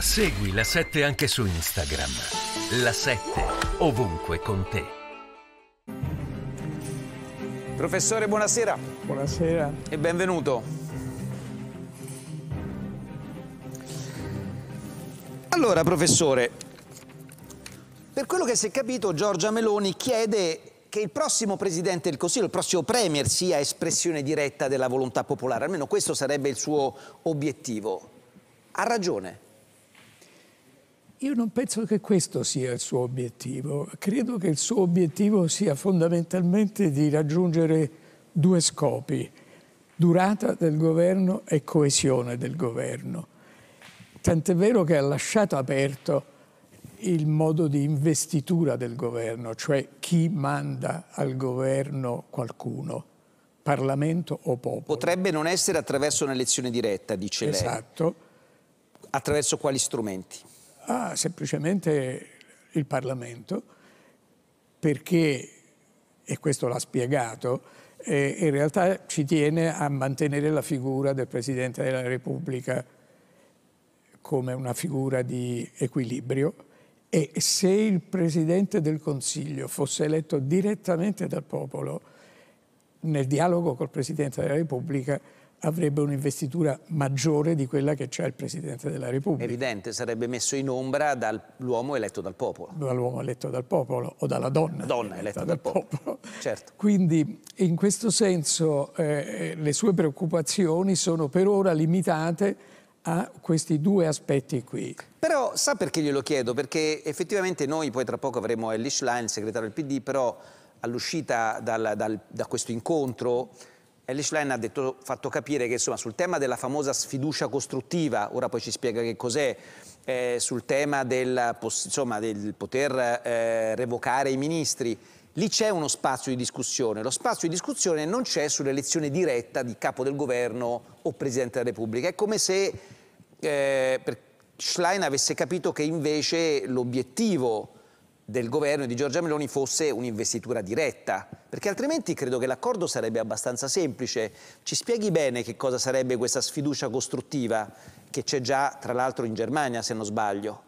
Segui la 7 anche su Instagram. La 7 ovunque con te. Professore, buonasera. Buonasera. E benvenuto. Allora, professore, per quello che si è capito, Giorgia Meloni chiede che il prossimo presidente del Consiglio, il prossimo premier, sia espressione diretta della volontà popolare. Almeno questo sarebbe il suo obiettivo. Ha ragione. Io non penso che questo sia il suo obiettivo, credo che il suo obiettivo sia fondamentalmente di raggiungere due scopi, durata del governo e coesione del governo. Tant'è vero che ha lasciato aperto il modo di investitura del governo, cioè chi manda al governo qualcuno, Parlamento o popolo. Potrebbe non essere attraverso un'elezione diretta, dice esatto. lei. Esatto. Attraverso quali strumenti? Ah, semplicemente il Parlamento, perché, e questo l'ha spiegato, eh, in realtà ci tiene a mantenere la figura del Presidente della Repubblica come una figura di equilibrio e se il Presidente del Consiglio fosse eletto direttamente dal popolo nel dialogo col Presidente della Repubblica avrebbe un'investitura maggiore di quella che c'è il Presidente della Repubblica. Evidente, sarebbe messo in ombra dall'uomo eletto dal popolo. Dall'uomo eletto dal popolo o dalla donna, donna eletta, eletta, dal, popolo. popolo. Certo. Quindi in questo senso eh, le sue preoccupazioni sono per ora limitate a questi due aspetti qui. Però sa perché glielo chiedo? Perché effettivamente noi poi tra poco avremo Elish Line, segretario del PD, però all'uscita da questo incontro Ellie Schlein ha detto, fatto capire che insomma, sul tema della famosa sfiducia costruttiva, ora poi ci spiega che cos'è, eh, sul tema del, insomma, del poter eh, revocare i ministri, lì c'è uno spazio di discussione. Lo spazio di discussione non c'è sull'elezione diretta di capo del governo o Presidente della Repubblica. È come se eh, Schlein avesse capito che invece l'obiettivo del governo di Giorgia Meloni fosse un'investitura diretta, perché altrimenti credo che l'accordo sarebbe abbastanza semplice. Ci spieghi bene che cosa sarebbe questa sfiducia costruttiva che c'è già tra l'altro in Germania, se non sbaglio?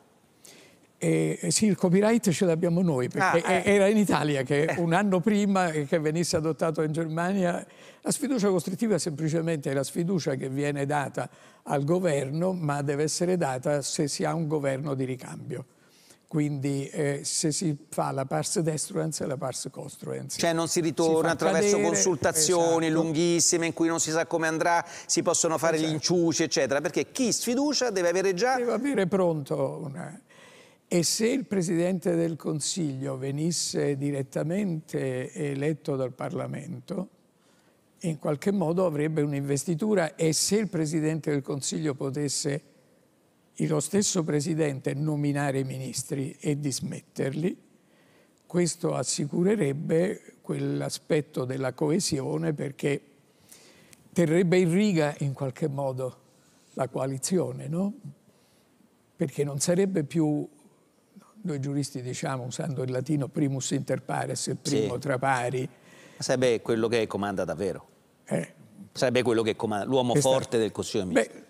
Eh, sì, il copyright ce l'abbiamo noi, perché ah, eh. era in Italia che un anno prima che venisse adottato in Germania, la sfiducia costrittiva semplicemente è la sfiducia che viene data al governo, ma deve essere data se si ha un governo di ricambio quindi eh, se si fa la pars destruens e la pars costruens. Cioè non si ritorna si attraverso cadere, consultazioni esatto. lunghissime in cui non si sa come andrà, si possono fare esatto. gli inciuci eccetera, perché chi sfiducia deve avere già... Deve avere pronto una... E se il Presidente del Consiglio venisse direttamente eletto dal Parlamento, in qualche modo avrebbe un'investitura e se il Presidente del Consiglio potesse lo stesso Presidente nominare i ministri e dismetterli, questo assicurerebbe quell'aspetto della coesione perché terrebbe in riga in qualche modo la coalizione, no? Perché non sarebbe più, noi giuristi diciamo usando il latino primus inter pares, il primo sì. tra pari. Sarebbe quello che comanda davvero. Eh. Sarebbe quello che comanda, l'uomo forte del Consiglio dei Ministri.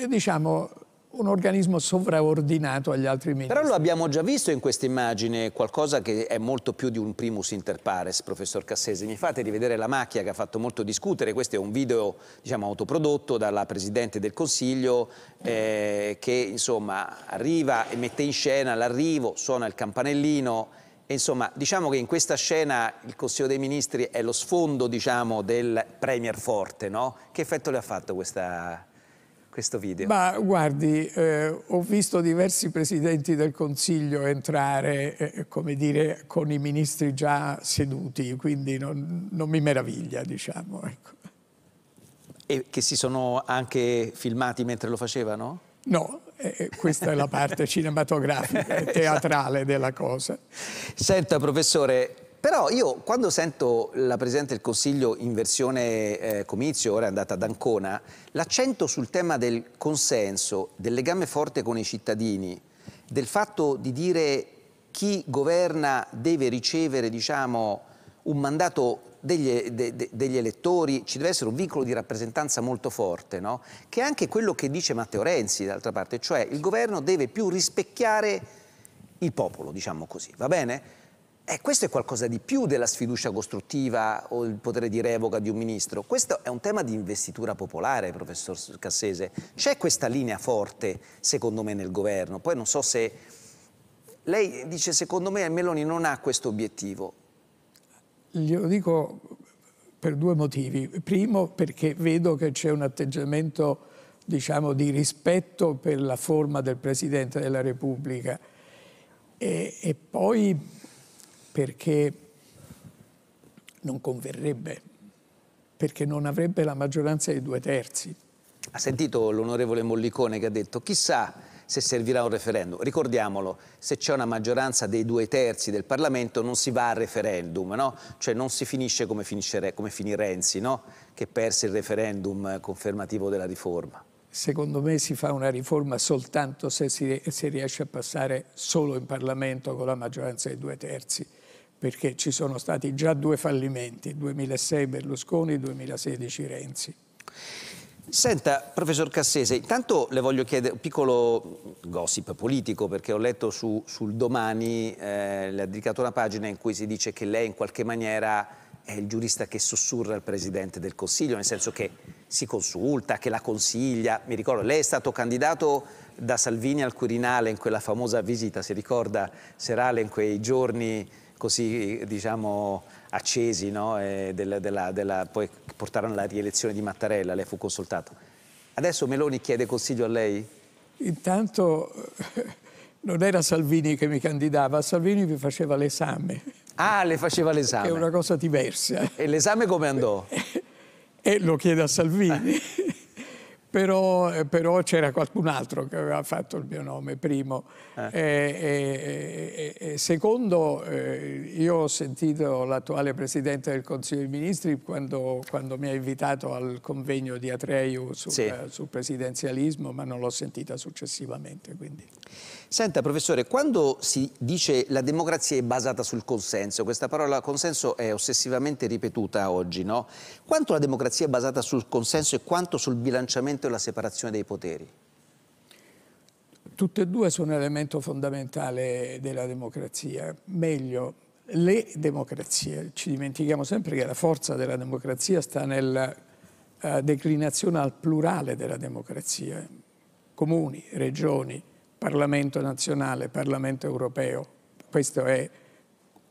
Beh, diciamo, un organismo sovraordinato agli altri ministri. Però lo abbiamo già visto in questa immagine, qualcosa che è molto più di un primus inter pares, professor Cassese. Mi fate rivedere la macchia che ha fatto molto discutere, questo è un video diciamo, autoprodotto dalla Presidente del Consiglio eh, che insomma, arriva e mette in scena l'arrivo, suona il campanellino e, insomma diciamo che in questa scena il Consiglio dei Ministri è lo sfondo diciamo, del Premier Forte, no? Che effetto le ha fatto questa questo video? Ma guardi, eh, ho visto diversi presidenti del Consiglio entrare, eh, come dire, con i ministri già seduti, quindi non, non mi meraviglia, diciamo. Ecco. E che si sono anche filmati mentre lo facevano? No, eh, eh questa è la parte cinematografica e teatrale della cosa. Senta, professore, però io quando sento la Presidente del Consiglio in versione eh, comizio, ora è andata ad Ancona, l'accento sul tema del consenso, del legame forte con i cittadini, del fatto di dire chi governa deve ricevere diciamo, un mandato degli, de, de, degli, elettori, ci deve essere un vincolo di rappresentanza molto forte, no? che è anche quello che dice Matteo Renzi, d'altra parte, cioè il governo deve più rispecchiare il popolo, diciamo così, va bene? Eh, questo è qualcosa di più della sfiducia costruttiva o il potere di revoca di un ministro. Questo è un tema di investitura popolare, professor Cassese. C'è questa linea forte, secondo me, nel governo. Poi non so se... Lei dice, secondo me, Meloni non ha questo obiettivo. Glielo dico per due motivi. Primo, perché vedo che c'è un atteggiamento, diciamo, di rispetto per la forma del Presidente della Repubblica. e, e poi perché non converrebbe, perché non avrebbe la maggioranza dei due terzi. Ha sentito l'onorevole Mollicone che ha detto chissà se servirà un referendum. Ricordiamolo, se c'è una maggioranza dei due terzi del Parlamento non si va al referendum, no? cioè non si finisce come, finisce, come finì Renzi, no? che perse il referendum confermativo della riforma. Secondo me si fa una riforma soltanto se si, si riesce a passare solo in Parlamento con la maggioranza dei due terzi perché ci sono stati già due fallimenti, 2006 Berlusconi, e 2016 Renzi. Senta, professor Cassese, intanto le voglio chiedere un piccolo gossip politico perché ho letto su, sul domani, eh, le ha dedicato una pagina in cui si dice che lei in qualche maniera è il giurista che sussurra al Presidente del Consiglio, nel senso che si consulta, che la consiglia. Mi ricordo, lei è stato candidato da Salvini al Quirinale in quella famosa visita, si ricorda, serale in quei giorni così diciamo, accesi no? della, della, della, poi portarono alla rielezione di Mattarella, lei fu consultato. Adesso Meloni chiede consiglio a lei? Intanto eh, non era Salvini che mi candidava, Salvini mi faceva l'esame. Ah, le faceva l'esame. è una cosa diversa. E l'esame come andò? e lo chiede a Salvini. però, eh, però c'era qualcun altro che aveva fatto il mio nome, primo. Eh. eh e, e, e, secondo, eh, io ho sentito l'attuale Presidente del Consiglio dei Ministri quando, quando mi ha invitato al convegno di Atreiu sul, sì. sul presidenzialismo, ma non l'ho sentita successivamente. Quindi. Senta, professore, quando si dice la democrazia è basata sul consenso, questa parola consenso è ossessivamente ripetuta oggi, no? Quanto la democrazia è basata sul consenso e quanto sul bilanciamento e la separazione dei poteri? Tutte e due sono un elemento fondamentale della democrazia, meglio le democrazie. Ci dimentichiamo sempre che la forza della democrazia sta nella eh, declinazione al plurale della democrazia, comuni, regioni, Parlamento nazionale, Parlamento europeo. Questo è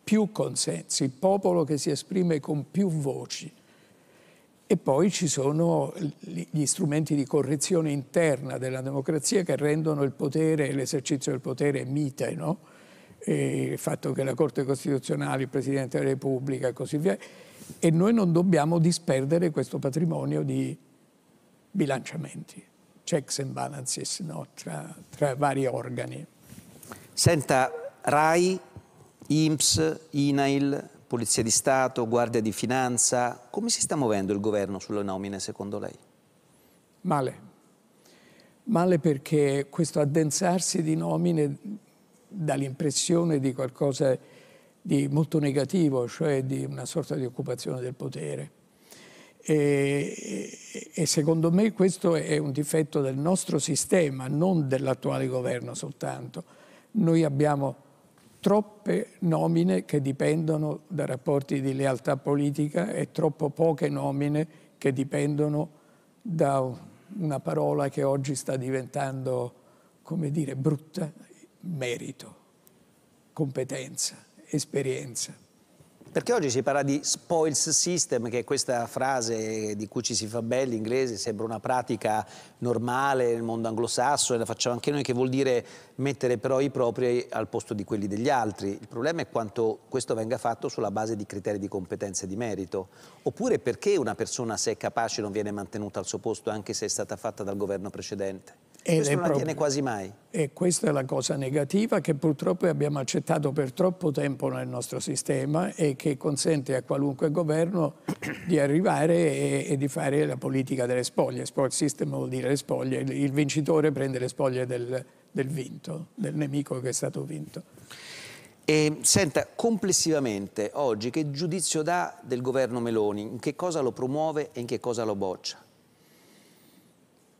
più consensi, il popolo che si esprime con più voci. E poi ci sono gli strumenti di correzione interna della democrazia che rendono il potere, l'esercizio del potere mite, no? il fatto che la Corte Costituzionale, il Presidente della Repubblica e così via. E noi non dobbiamo disperdere questo patrimonio di bilanciamenti checks and balances no? tra, tra vari organi. Senta, RAI, IMSS, INAIL, Polizia di Stato, Guardia di Finanza, come si sta muovendo il governo sulle nomine secondo lei? Male. Male perché questo addensarsi di nomine dà l'impressione di qualcosa di molto negativo, cioè di una sorta di occupazione del potere e, e, secondo me questo è un difetto del nostro sistema, non dell'attuale governo soltanto. Noi abbiamo troppe nomine che dipendono da rapporti di lealtà politica e troppo poche nomine che dipendono da una parola che oggi sta diventando, come dire, brutta, merito, competenza, esperienza. Perché oggi si parla di spoils system, che è questa frase di cui ci si fa belli in inglese, sembra una pratica normale nel mondo anglosassone, la facciamo anche noi, che vuol dire mettere però i propri al posto di quelli degli altri. Il problema è quanto questo venga fatto sulla base di criteri di competenza e di merito. Oppure perché una persona, se è capace, non viene mantenuta al suo posto anche se è stata fatta dal governo precedente. Ed Questo non proprio, avviene quasi mai. E questa è la cosa negativa che purtroppo abbiamo accettato per troppo tempo nel nostro sistema e che consente a qualunque governo di arrivare e, e di fare la politica delle spoglie. Sport system vuol dire le spoglie, il, il vincitore prende le spoglie del, del vinto, del nemico che è stato vinto. E, senta, complessivamente oggi che giudizio dà del governo Meloni? In che cosa lo promuove e in che cosa lo boccia?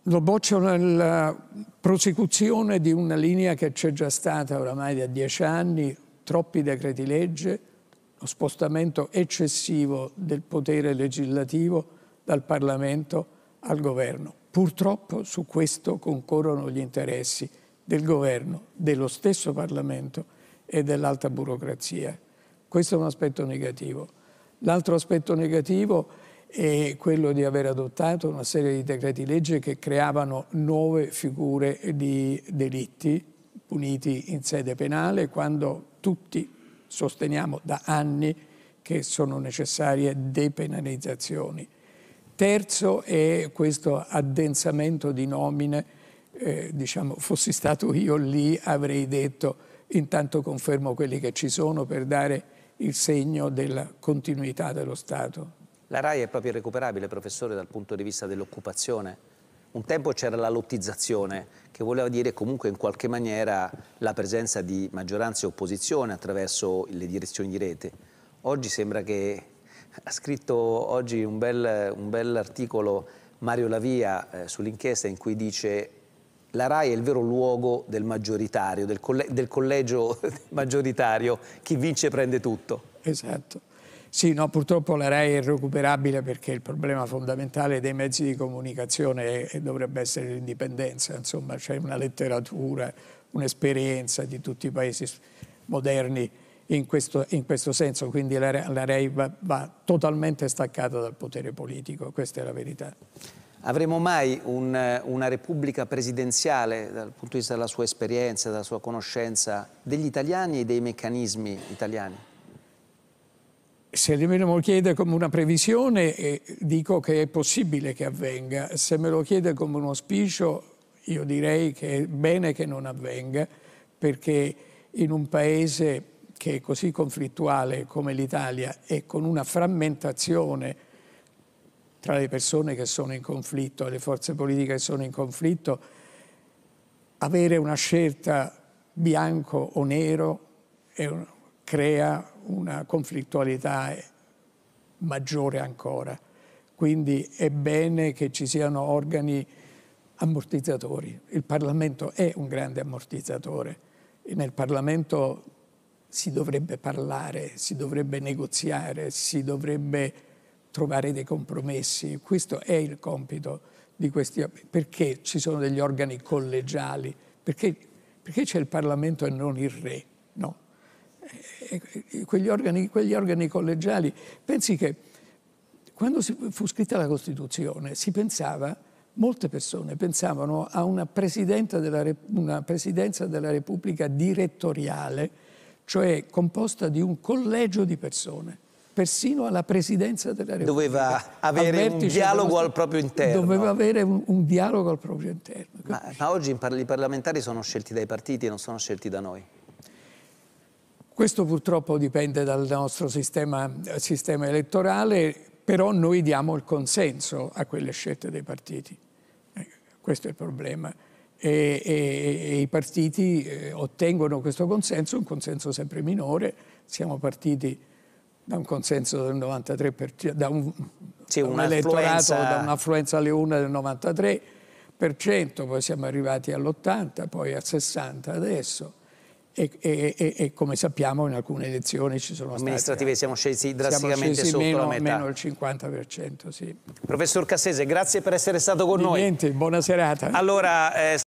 lo boccio nella prosecuzione di una linea che c'è già stata oramai da dieci anni, troppi decreti legge, lo spostamento eccessivo del potere legislativo dal Parlamento al governo. Purtroppo su questo concorrono gli interessi del governo, dello stesso Parlamento e dell'alta burocrazia. Questo è un aspetto negativo. L'altro aspetto negativo è e quello di aver adottato una serie di decreti legge che creavano nuove figure di delitti puniti in sede penale quando tutti sosteniamo da anni che sono necessarie depenalizzazioni. Terzo è questo addensamento di nomine, eh, diciamo, fossi stato io lì avrei detto intanto confermo quelli che ci sono per dare il segno della continuità dello Stato. La RAI è proprio irrecuperabile, professore, dal punto di vista dell'occupazione. Un tempo c'era la lottizzazione, che voleva dire comunque in qualche maniera la presenza di maggioranza e opposizione attraverso le direzioni di rete. Oggi sembra che ha scritto oggi un bel, un bel articolo Mario Lavia eh, sull'inchiesta in cui dice la RAI è il vero luogo del maggioritario, del, coll del collegio maggioritario, chi vince prende tutto. Esatto. Sì, no, purtroppo la RAI è irrecuperabile perché il problema fondamentale dei mezzi di comunicazione è, dovrebbe essere l'indipendenza, insomma c'è una letteratura, un'esperienza di tutti i paesi moderni in questo, in questo senso, quindi la, la RAI va, va totalmente staccata dal potere politico, questa è la verità. Avremo mai un, una repubblica presidenziale dal punto di vista della sua esperienza, della sua conoscenza degli italiani e dei meccanismi italiani? Se me lo chiede come una previsione, dico che è possibile che avvenga. Se me lo chiede come un auspicio, io direi che è bene che non avvenga, perché in un paese che è così conflittuale come l'Italia e con una frammentazione tra le persone che sono in conflitto e le forze politiche che sono in conflitto, avere una scelta bianco o nero è un, crea una conflittualità maggiore ancora. Quindi è bene che ci siano organi ammortizzatori. Il Parlamento è un grande ammortizzatore. nel Parlamento si dovrebbe parlare, si dovrebbe negoziare, si dovrebbe trovare dei compromessi. Questo è il compito di questi... Perché ci sono degli organi collegiali? Perché, perché c'è il Parlamento e non il Re? No, eh, eh, quegli organi, quegli organi collegiali. Pensi che quando fu scritta la Costituzione si pensava, molte persone pensavano a una, della, una presidenza della Repubblica direttoriale, cioè composta di un collegio di persone persino alla presidenza della Repubblica. Doveva avere un dialogo al proprio interno. Doveva avere un, un, dialogo al proprio interno. Ma, ma oggi i parlamentari sono scelti dai partiti non sono scelti da noi. Questo purtroppo dipende dal nostro sistema, eh, sistema elettorale, però noi diamo il consenso a quelle scelte dei partiti. Eh, questo è il problema. E, e, e, i partiti eh, ottengono questo consenso, un consenso sempre minore. Siamo partiti da un consenso del 93%, da un, sì, un elettorato, da un'affluenza alle 1 del 93%, poi siamo arrivati all'80%, poi al 60% adesso e, e, e, come sappiamo in alcune elezioni ci sono amministrative state, siamo scesi drasticamente siamo scesi sotto meno, la metà meno il 50% sì. Professor Cassese grazie per essere stato con Di noi niente, buona serata allora, eh...